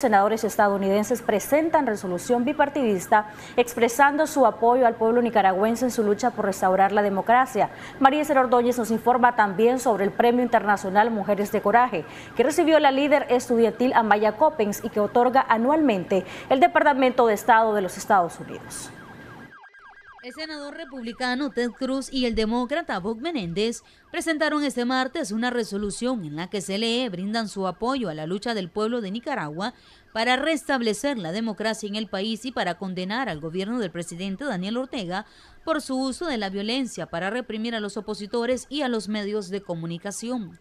Senadores estadounidenses presentan resolución bipartidista expresando su apoyo al pueblo nicaragüense en su lucha por restaurar la democracia. María Cera Ordóñez nos informa también sobre el Premio Internacional Mujeres de Coraje, que recibió la líder estudiantil Amaya Coppens y que otorga anualmente el Departamento de Estado de los Estados Unidos. El senador republicano Ted Cruz y el demócrata Bob Menéndez presentaron este martes una resolución en la que se lee brindan su apoyo a la lucha del pueblo de Nicaragua para restablecer la democracia en el país y para condenar al gobierno del presidente Daniel Ortega por su uso de la violencia para reprimir a los opositores y a los medios de comunicación.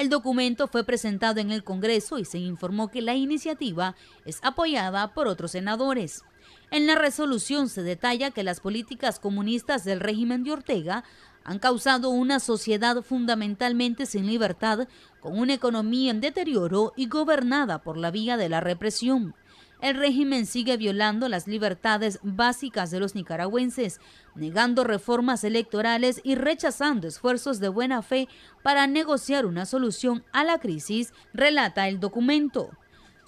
El documento fue presentado en el Congreso y se informó que la iniciativa es apoyada por otros senadores. En la resolución se detalla que las políticas comunistas del régimen de Ortega han causado una sociedad fundamentalmente sin libertad, con una economía en deterioro y gobernada por la vía de la represión el régimen sigue violando las libertades básicas de los nicaragüenses, negando reformas electorales y rechazando esfuerzos de buena fe para negociar una solución a la crisis, relata el documento.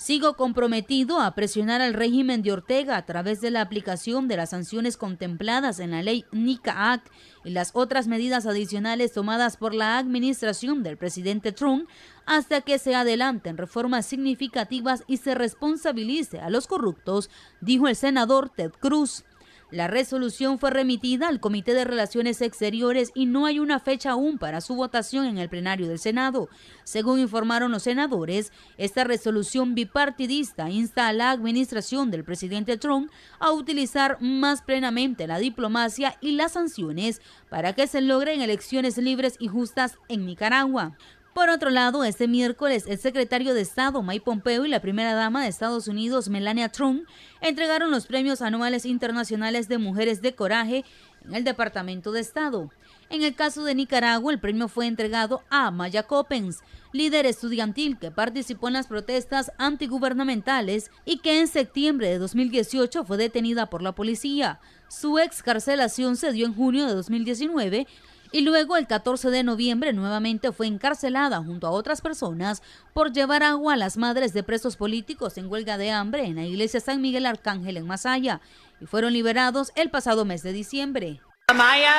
Sigo comprometido a presionar al régimen de Ortega a través de la aplicación de las sanciones contempladas en la ley NICA y las otras medidas adicionales tomadas por la administración del presidente Trump hasta que se adelanten reformas significativas y se responsabilice a los corruptos, dijo el senador Ted Cruz. La resolución fue remitida al Comité de Relaciones Exteriores y no hay una fecha aún para su votación en el plenario del Senado. Según informaron los senadores, esta resolución bipartidista insta a la administración del presidente Trump a utilizar más plenamente la diplomacia y las sanciones para que se logren elecciones libres y justas en Nicaragua. Por otro lado, este miércoles, el secretario de Estado Mike Pompeo y la primera dama de Estados Unidos Melania Trump entregaron los premios anuales internacionales de mujeres de coraje en el Departamento de Estado. En el caso de Nicaragua, el premio fue entregado a Maya Coppens, líder estudiantil que participó en las protestas antigubernamentales y que en septiembre de 2018 fue detenida por la policía. Su excarcelación se dio en junio de 2019 y luego el 14 de noviembre nuevamente fue encarcelada junto a otras personas por llevar agua a las madres de presos políticos en huelga de hambre en la iglesia San Miguel Arcángel en Masaya y fueron liberados el pasado mes de diciembre. Amaya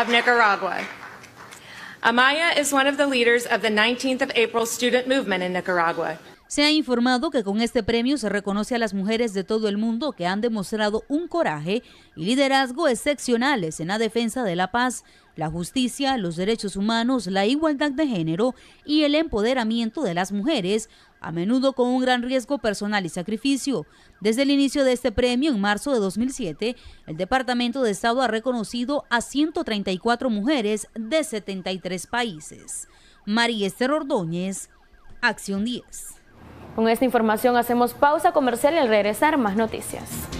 of Nicaragua. Amaya is one of the leaders of the 19th of April student movement in Nicaragua. Se ha informado que con este premio se reconoce a las mujeres de todo el mundo que han demostrado un coraje y liderazgo excepcionales en la defensa de la paz, la justicia, los derechos humanos, la igualdad de género y el empoderamiento de las mujeres, a menudo con un gran riesgo personal y sacrificio. Desde el inicio de este premio, en marzo de 2007, el Departamento de Estado ha reconocido a 134 mujeres de 73 países. María Esther Ordóñez, Acción 10. Con esta información hacemos pausa comercial y al regresar más noticias.